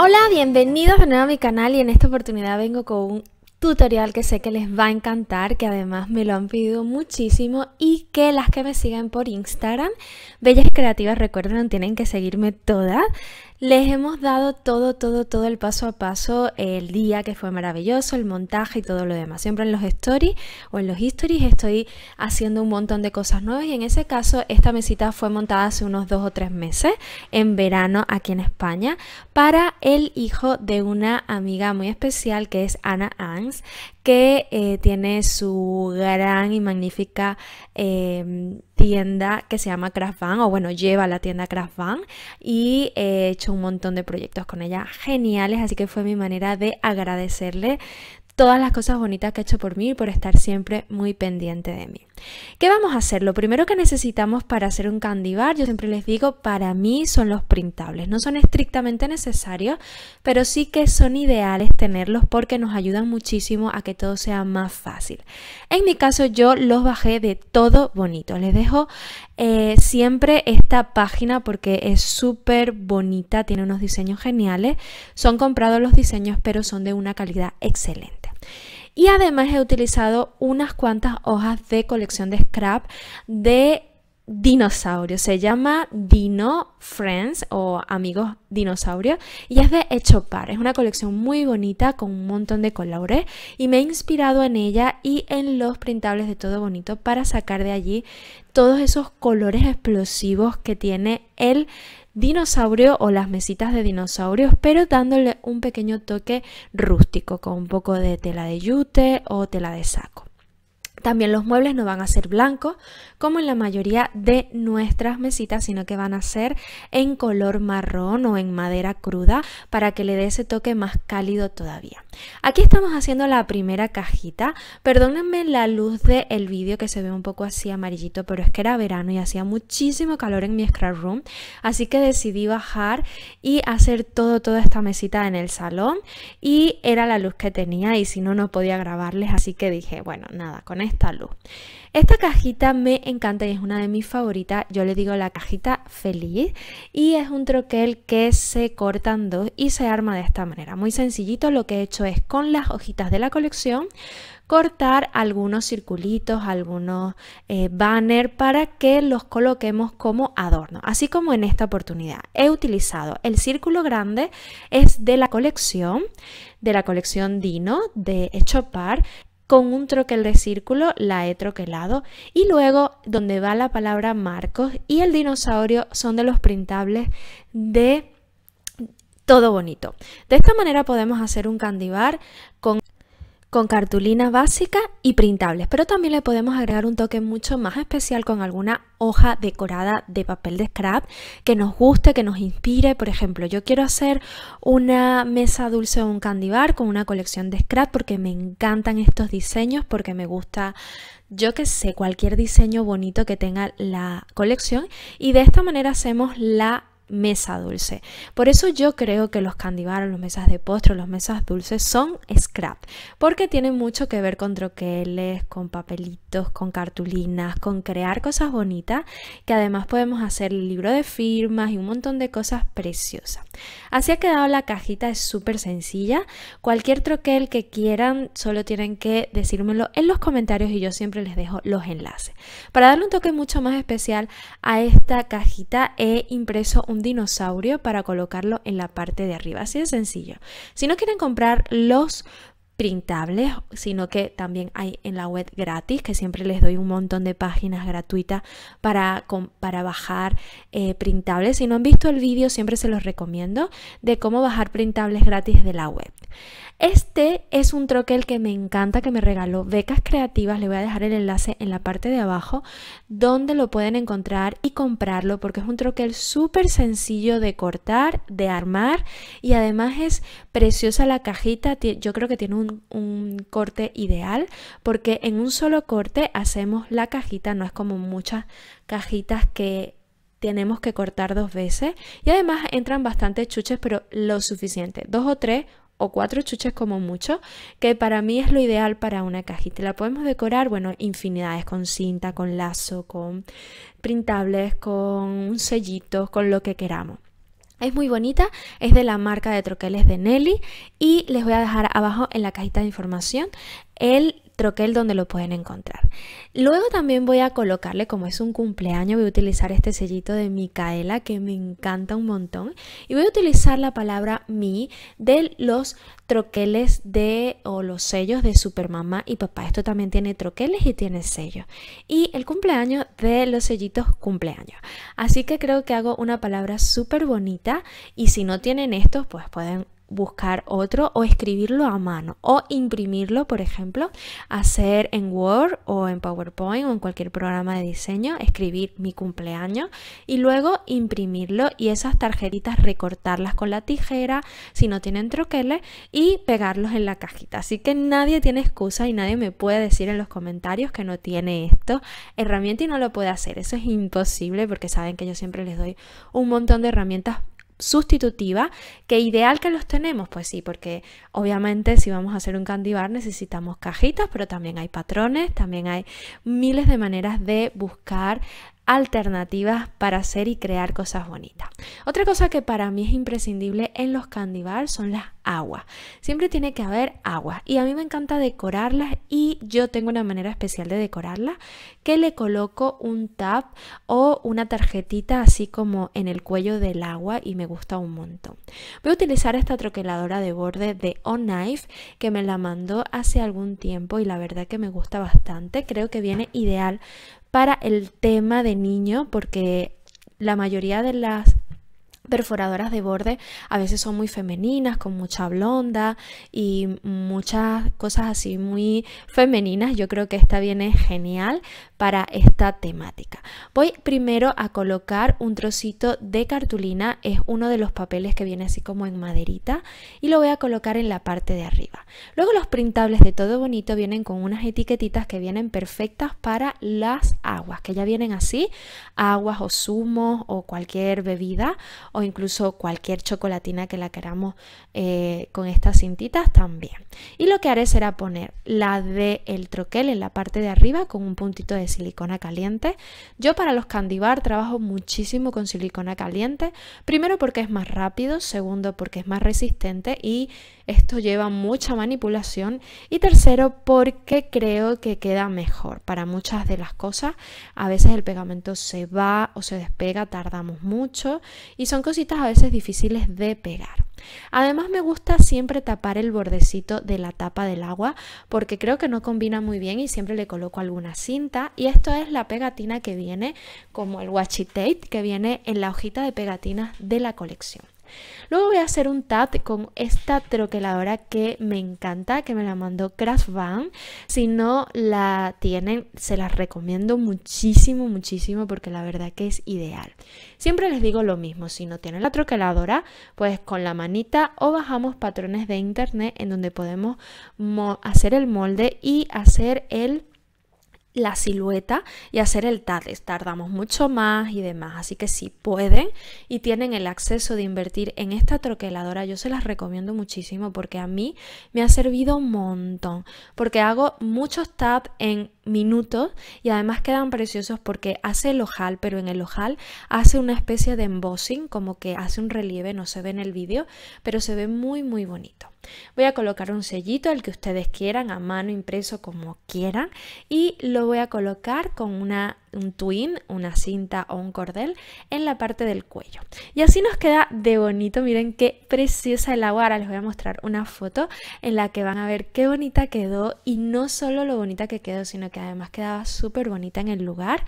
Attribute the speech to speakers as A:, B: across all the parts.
A: Hola, bienvenidos de nuevo a mi canal y en esta oportunidad vengo con un tutorial que sé que les va a encantar, que además me lo han pedido muchísimo y que las que me siguen por Instagram, Bellas Creativas, recuerden, tienen que seguirme todas. Les hemos dado todo, todo, todo el paso a paso, el día que fue maravilloso, el montaje y todo lo demás. Siempre en los stories o en los histories estoy haciendo un montón de cosas nuevas y en ese caso esta mesita fue montada hace unos dos o tres meses, en verano aquí en España, para el hijo de una amiga muy especial que es Ana Ans, que eh, tiene su gran y magnífica em, tienda que se llama Craft Van, o bueno, lleva la tienda Craft y eh, he hecho un montón de proyectos con ella geniales, así que fue mi manera de agradecerle todas las cosas bonitas que ha hecho por mí y por estar siempre muy pendiente de mí. ¿Qué vamos a hacer? Lo primero que necesitamos para hacer un candy bar, yo siempre les digo, para mí son los printables. No son estrictamente necesarios, pero sí que son ideales tenerlos porque nos ayudan muchísimo a que todo sea más fácil. En mi caso yo los bajé de todo bonito. Les dejo eh, siempre esta página porque es súper bonita, tiene unos diseños geniales. Son comprados los diseños, pero son de una calidad excelente. Y además he utilizado unas cuantas hojas de colección de scrap de dinosaurios. Se llama Dino Friends o Amigos Dinosaurios y es de Echopar. Es una colección muy bonita con un montón de colores y me he inspirado en ella y en los printables de Todo Bonito para sacar de allí todos esos colores explosivos que tiene el dinosaurio o las mesitas de dinosaurios, pero dándole un pequeño toque rústico con un poco de tela de yute o tela de saco. También los muebles no van a ser blancos como en la mayoría de nuestras mesitas, sino que van a ser en color marrón o en madera cruda para que le dé ese toque más cálido todavía. Aquí estamos haciendo la primera cajita. Perdónenme la luz del vídeo que se ve un poco así amarillito, pero es que era verano y hacía muchísimo calor en mi scrap room. Así que decidí bajar y hacer todo, toda esta mesita en el salón. Y era la luz que tenía y si no, no podía grabarles. Así que dije, bueno, nada, con esta luz. Esta cajita me encanta y es una de mis favoritas. Yo le digo la cajita feliz y es un troquel que se en dos y se arma de esta manera. Muy sencillito, lo que he hecho es con las hojitas de la colección cortar algunos circulitos, algunos eh, banners para que los coloquemos como adorno, así como en esta oportunidad. He utilizado el círculo grande, es de la colección, de la colección Dino de Chopar con un troquel de círculo la he troquelado y luego donde va la palabra Marcos y el dinosaurio son de los printables de todo bonito. De esta manera podemos hacer un candibar con con cartulina básica y printables, pero también le podemos agregar un toque mucho más especial con alguna hoja decorada de papel de scrap que nos guste, que nos inspire. Por ejemplo, yo quiero hacer una mesa dulce o un candy con una colección de scrap porque me encantan estos diseños, porque me gusta, yo que sé, cualquier diseño bonito que tenga la colección y de esta manera hacemos la mesa dulce. Por eso yo creo que los candibaros, los mesas de postre, los mesas dulces son scrap, porque tienen mucho que ver con troqueles, con papelitos, con cartulinas, con crear cosas bonitas, que además podemos hacer el libro de firmas y un montón de cosas preciosas. Así ha quedado la cajita, es súper sencilla. Cualquier troquel que quieran, solo tienen que decírmelo en los comentarios y yo siempre les dejo los enlaces. Para darle un toque mucho más especial a esta cajita he impreso un dinosaurio para colocarlo en la parte de arriba. Así de sencillo. Si no quieren comprar los printables, sino que también hay en la web gratis, que siempre les doy un montón de páginas gratuitas para, para bajar eh, printables. Si no han visto el vídeo, siempre se los recomiendo de cómo bajar printables gratis de la web. Este es un troquel que me encanta, que me regaló Becas Creativas. Le voy a dejar el enlace en la parte de abajo donde lo pueden encontrar y comprarlo porque es un troquel súper sencillo de cortar, de armar y además es preciosa la cajita. Yo creo que tiene un, corte ideal porque en un solo corte hacemos la cajita, no es como muchas cajitas que tenemos que cortar dos veces y además entran bastantes chuches pero lo suficiente, dos o tres o cuatro chuches como mucho, que para mí es lo ideal para una cajita. La podemos decorar, bueno, infinidades, con cinta, con lazo, con printables, con sellitos, con lo que queramos. Es muy bonita, es de la marca de troqueles de Nelly y les voy a dejar abajo en la cajita de información el troquel donde lo pueden encontrar. Luego también voy a colocarle, como es un cumpleaños, voy a utilizar este sellito de Micaela que me encanta un montón y voy a utilizar la palabra mi de los troqueles de o los sellos de Supermamá y Papá. Esto también tiene troqueles y tiene sellos. Y el cumpleaños de los sellitos cumpleaños. Así que creo que hago una palabra súper bonita y si no tienen estos pues pueden buscar otro o escribirlo a mano o imprimirlo, por ejemplo, hacer en Word o en PowerPoint o en cualquier programa de diseño, escribir mi cumpleaños y luego imprimirlo y esas tarjetitas recortarlas con la tijera si no tienen troqueles y pegarlos en la cajita. Así que nadie tiene excusa y nadie me puede decir en los comentarios que no tiene esto herramienta y no lo puede hacer. Eso es imposible porque saben que yo siempre les doy un montón de herramientas sustitutiva, que ideal que los tenemos, pues sí, porque obviamente si vamos a hacer un candibar necesitamos cajitas, pero también hay patrones, también hay miles de maneras de buscar alternativas para hacer y crear cosas bonitas. Otra cosa que para mí es imprescindible en los candy son las aguas. Siempre tiene que haber aguas y a mí me encanta decorarlas y yo tengo una manera especial de decorarlas que le coloco un tap o una tarjetita así como en el cuello del agua y me gusta un montón. Voy a utilizar esta troqueladora de borde de On Knife que me la mandó hace algún tiempo y la verdad que me gusta bastante. Creo que viene ideal para el tema de niño, porque la mayoría de las perforadoras de borde a veces son muy femeninas, con mucha blonda y muchas cosas así muy femeninas. Yo creo que esta viene genial, para esta temática. Voy primero a colocar un trocito de cartulina, es uno de los papeles que viene así como en maderita y lo voy a colocar en la parte de arriba. Luego los printables de todo bonito vienen con unas etiquetitas que vienen perfectas para las aguas, que ya vienen así, aguas o zumos o cualquier bebida o incluso cualquier chocolatina que la queramos eh, con estas cintitas también. Y lo que haré será poner la de el troquel en la parte de arriba con un puntito de silicona caliente. Yo para los candibar trabajo muchísimo con silicona caliente, primero porque es más rápido, segundo porque es más resistente y esto lleva mucha manipulación y tercero porque creo que queda mejor. Para muchas de las cosas a veces el pegamento se va o se despega, tardamos mucho y son cositas a veces difíciles de pegar. Además me gusta siempre tapar el bordecito de la tapa del agua porque creo que no combina muy bien y siempre le coloco alguna cinta y esto es la pegatina que viene como el washi tape que viene en la hojita de pegatinas de la colección. Luego voy a hacer un tat con esta troqueladora que me encanta, que me la mandó Van. Si no la tienen, se las recomiendo muchísimo, muchísimo, porque la verdad que es ideal. Siempre les digo lo mismo, si no tienen la troqueladora, pues con la manita o bajamos patrones de internet en donde podemos hacer el molde y hacer el la silueta y hacer el les Tardamos mucho más y demás. Así que si pueden y tienen el acceso de invertir en esta troqueladora, yo se las recomiendo muchísimo porque a mí me ha servido un montón. Porque hago muchos tabs en minutos y además quedan preciosos porque hace el ojal, pero en el ojal hace una especie de embossing, como que hace un relieve, no se ve en el vídeo, pero se ve muy muy bonito. Voy a colocar un sellito, el que ustedes quieran, a mano impreso como quieran, y lo voy a colocar con una un twin, una cinta o un cordel en la parte del cuello. Y así nos queda de bonito, miren qué preciosa el agua, ahora les voy a mostrar una foto en la que van a ver qué bonita quedó y no solo lo bonita que quedó, sino que además quedaba súper bonita en el lugar,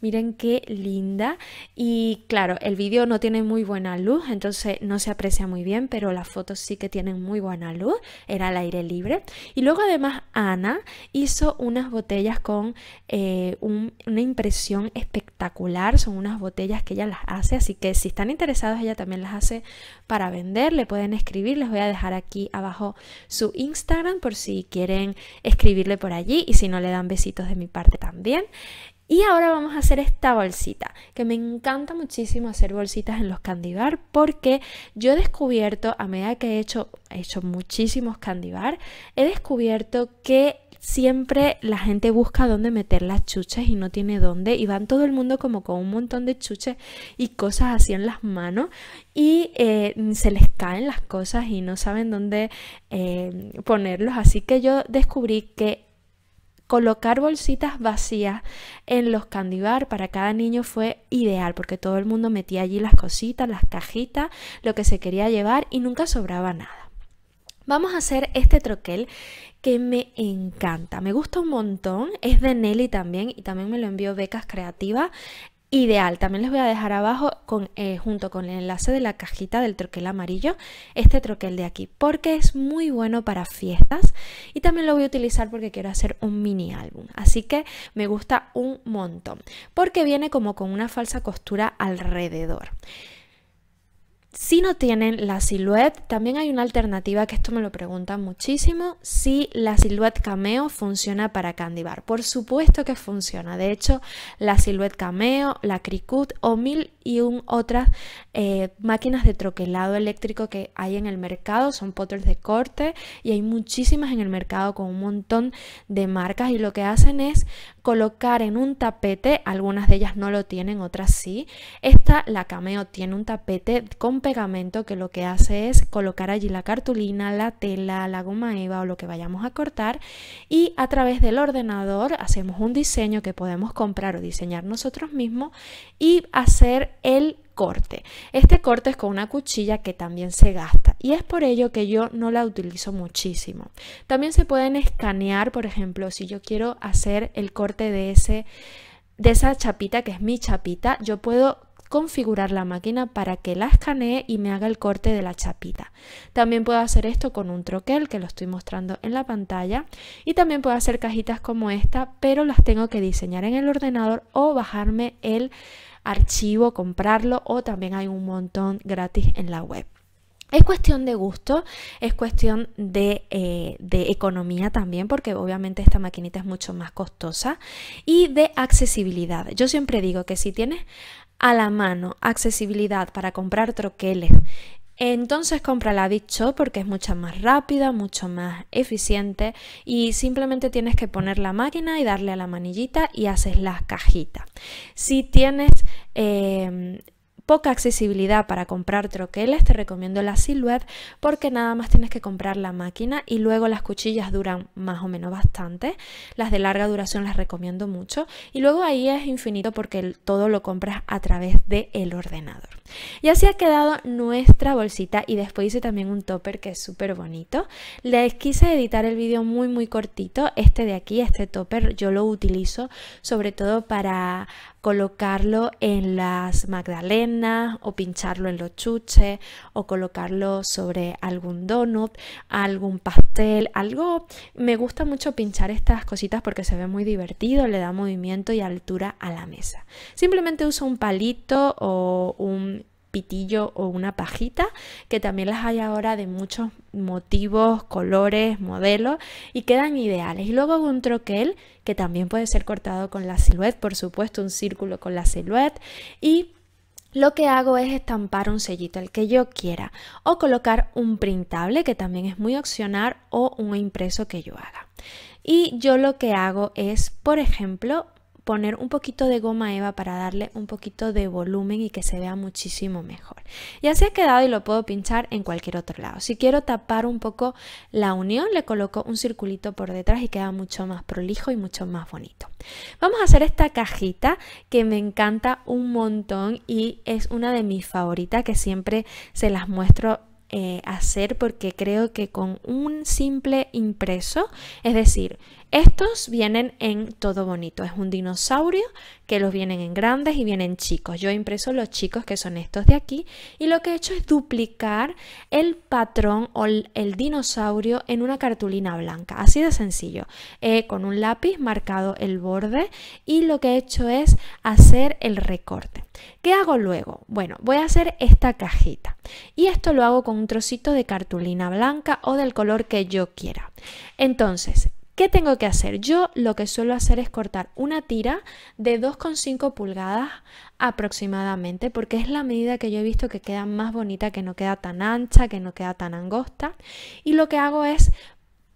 A: miren qué linda y claro, el vídeo no tiene muy buena luz, entonces no se aprecia muy bien, pero las fotos sí que tienen muy buena luz, era al aire libre y luego además Ana hizo unas botellas con eh, una impresión espectacular, son unas botellas que ella las hace, así que si están interesados ella también las hace para vender, le pueden escribir, les voy a dejar aquí abajo su Instagram por si quieren escribirle por allí y si no le dan besitos de mi parte también. Y ahora vamos a hacer esta bolsita, que me encanta muchísimo hacer bolsitas en los candibar porque yo he descubierto, a medida que he hecho, he hecho muchísimos candibar, he descubierto que siempre la gente busca dónde meter las chuches y no tiene dónde. Y van todo el mundo como con un montón de chuches y cosas así en las manos. Y eh, se les caen las cosas y no saben dónde eh, ponerlos. Así que yo descubrí que colocar bolsitas vacías en los candibar para cada niño fue ideal porque todo el mundo metía allí las cositas, las cajitas, lo que se quería llevar y nunca sobraba nada. Vamos a hacer este troquel que me encanta, me gusta un montón, es de Nelly también y también me lo envió Becas Creativa. Ideal, también les voy a dejar abajo con, eh, junto con el enlace de la cajita del troquel amarillo este troquel de aquí porque es muy bueno para fiestas y también lo voy a utilizar porque quiero hacer un mini álbum, así que me gusta un montón porque viene como con una falsa costura alrededor. Si no tienen la silhouette, también hay una alternativa que esto me lo preguntan muchísimo, si la silhouette cameo funciona para candy Por supuesto que funciona, de hecho la silhouette cameo, la cricut o mil y otras eh, máquinas de troquelado eléctrico que hay en el mercado, son potters de corte y hay muchísimas en el mercado con un montón de marcas y lo que hacen es colocar en un tapete, algunas de ellas no lo tienen, otras sí. Esta, la Cameo, tiene un tapete con pegamento que lo que hace es colocar allí la cartulina, la tela, la goma eva o lo que vayamos a cortar y a través del ordenador hacemos un diseño que podemos comprar o diseñar nosotros mismos y hacer el corte. Este corte es con una cuchilla que también se gasta y es por ello que yo no la utilizo muchísimo. También se pueden escanear, por ejemplo, si yo quiero hacer el corte de ese de esa chapita que es mi chapita, yo puedo configurar la máquina para que la escanee y me haga el corte de la chapita. También puedo hacer esto con un troquel que lo estoy mostrando en la pantalla y también puedo hacer cajitas como esta, pero las tengo que diseñar en el ordenador o bajarme el archivo, comprarlo o también hay un montón gratis en la web. Es cuestión de gusto, es cuestión eh, de, economía también, porque obviamente esta maquinita es mucho más costosa, y de accesibilidad. Yo siempre digo que si tienes a la mano accesibilidad para comprar troqueles entonces compra la Bicho porque es mucho más rápida, mucho más eficiente y simplemente tienes que poner la máquina y darle a la manillita y haces las cajitas. Si tienes eh, poca accesibilidad para comprar troqueles, te recomiendo la Silhouette porque nada más tienes que comprar la máquina y luego las cuchillas duran más o menos bastante. Las de larga duración las recomiendo mucho y luego ahí es infinito porque todo lo compras a través del el ordenador. Y así ha quedado nuestra bolsita y después hice también un topper que es súper bonito. Les quise editar el vídeo muy muy cortito, este de aquí, este topper yo lo utilizo sobre todo para colocarlo en las magdalenas o pincharlo en los chuches o colocarlo sobre algún donut, algún pastel, algo. Me gusta mucho pinchar estas cositas porque se ve muy divertido, le da movimiento y altura a la mesa. Simplemente uso un palito o un pitillo o una pajita, que también las hay ahora de muchos motivos, colores, modelos y quedan ideales. Y luego un troquel que también puede ser cortado con la silueta, por supuesto, un círculo con la silueta y lo que hago es estampar un sellito, el que yo quiera, o colocar un printable, que también es muy opcional, o un impreso que yo haga. Y yo lo que hago es, por ejemplo, poner un poquito de goma eva para darle un poquito de volumen y que se vea muchísimo mejor. Ya se ha quedado y lo puedo pinchar en cualquier otro lado. Si quiero tapar un poco la unión, le coloco un circulito por detrás y queda mucho más prolijo y mucho más bonito. Vamos a hacer esta cajita que me encanta un montón y es una de mis favoritas que siempre se las muestro eh, hacer porque creo que con un simple impreso, es decir, estos vienen en todo bonito, es un dinosaurio que los vienen en grandes y vienen chicos. Yo he impreso los chicos que son estos de aquí y lo que he hecho es duplicar el patrón o el, dinosaurio en una cartulina blanca, así de sencillo, eh, con un lápiz marcado el borde y lo que he hecho es hacer el recorte. ¿Qué hago luego? Bueno, voy a hacer esta cajita y esto lo hago con un trocito de cartulina blanca o del color que yo quiera. Entonces, ¿Qué tengo que hacer? Yo lo que suelo hacer es cortar una tira de 2,5 pulgadas aproximadamente, porque es la medida que yo he visto que queda más bonita, que no queda tan ancha, que no queda tan angosta. Y lo que hago es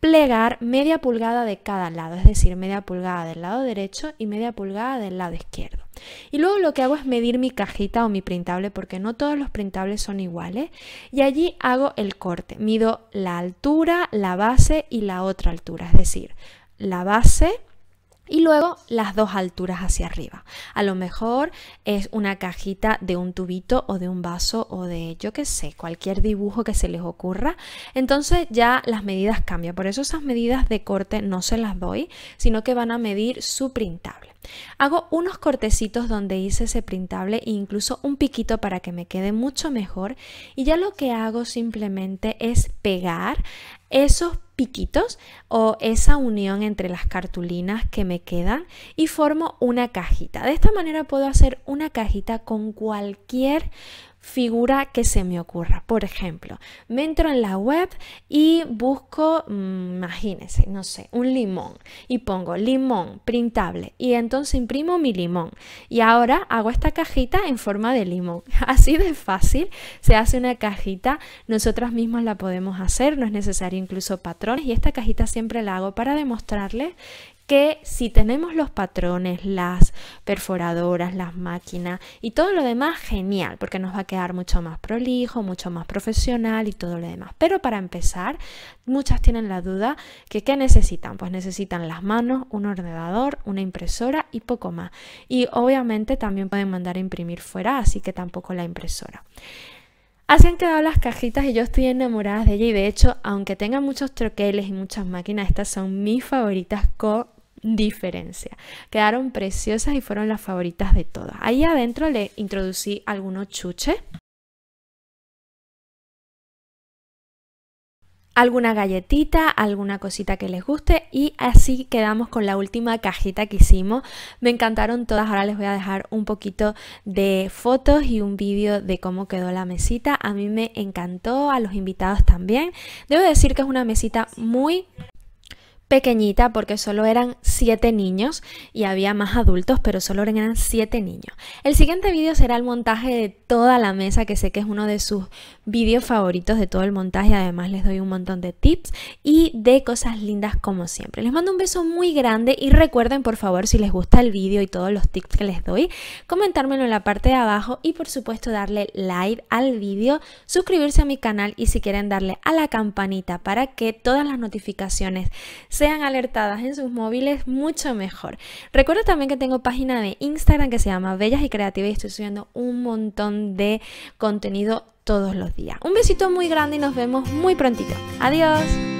A: plegar media pulgada de cada lado, es decir, media pulgada del lado derecho y media pulgada del lado izquierdo. Y luego lo que hago es medir mi cajita o mi printable porque no todos los printables son iguales y allí hago el corte, mido la altura, la base y la otra altura, es decir, la base y luego las dos alturas hacia arriba. A lo mejor es una cajita de un tubito o de un vaso o de yo qué sé, cualquier dibujo que se les ocurra. Entonces ya las medidas cambian. Por eso esas medidas de corte no se las doy, sino que van a medir su printable. Hago unos cortecitos donde hice ese printable e incluso un piquito para que me quede mucho mejor. Y ya lo que hago simplemente es pegar esos piquitos o esa unión entre las cartulinas que me quedan y formo una cajita. De esta manera puedo hacer una cajita con cualquier figura que se me ocurra. Por ejemplo, me entro en la web y busco, mm, imagínense, no sé, un limón y pongo limón printable y entonces imprimo mi limón. Y ahora hago esta cajita en forma de limón. Así de fácil se hace una cajita. Nosotras mismas la podemos hacer, no es necesario incluso patrones y esta cajita siempre la hago para demostrarles que si tenemos los patrones, las perforadoras, las máquinas y todo lo demás, genial, porque nos va a quedar mucho más prolijo, mucho más profesional y todo lo demás. Pero para empezar, muchas tienen la duda que qué necesitan. Pues necesitan las manos, un ordenador, una impresora y poco más. Y obviamente también pueden mandar a imprimir fuera, así que tampoco la impresora. Así han quedado las cajitas y yo estoy enamorada de ella y de hecho, aunque tenga muchos troqueles y muchas máquinas, estas son mis favoritas con diferencia. Quedaron preciosas y fueron las favoritas de todas. Ahí adentro le introducí algunos chuches, alguna galletita, alguna cosita que les guste y así quedamos con la última cajita que hicimos. Me encantaron todas, ahora les voy a dejar un poquito de fotos y un vídeo de cómo quedó la mesita. A mí me encantó, a los invitados también. Debo decir que es una mesita muy pequeñita porque solo eran 7 niños y había más adultos, pero solo eran 7 niños. El siguiente vídeo será el montaje de toda la mesa, que sé que es uno de sus vídeos favoritos de todo el montaje. Además les doy un montón de tips y de cosas lindas como siempre. Les mando un beso muy grande y recuerden por favor si les gusta el vídeo y todos los tips que les doy, comentármelo en la parte de abajo y por supuesto darle like al vídeo, suscribirse a mi canal y si quieren darle a la campanita para que todas las notificaciones sean alertadas en sus móviles, mucho mejor. Recuerdo también que tengo página de Instagram que se llama Bellas y Creativas y estoy subiendo un montón de contenido todos los días. Un besito muy grande y nos vemos muy prontito. Adiós.